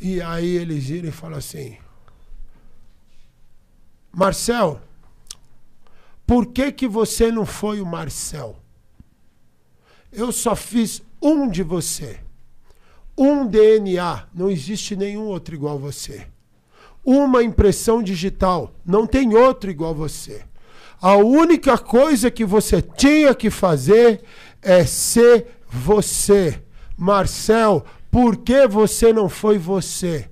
E aí ele gira e fala assim: Marcel, por que, que você não foi o Marcel? Eu só fiz um de você. Um DNA. Não existe nenhum outro igual a você. Uma impressão digital. Não tem outro igual a você. A única coisa que você tinha que fazer é ser você. Marcel, por que você não foi você?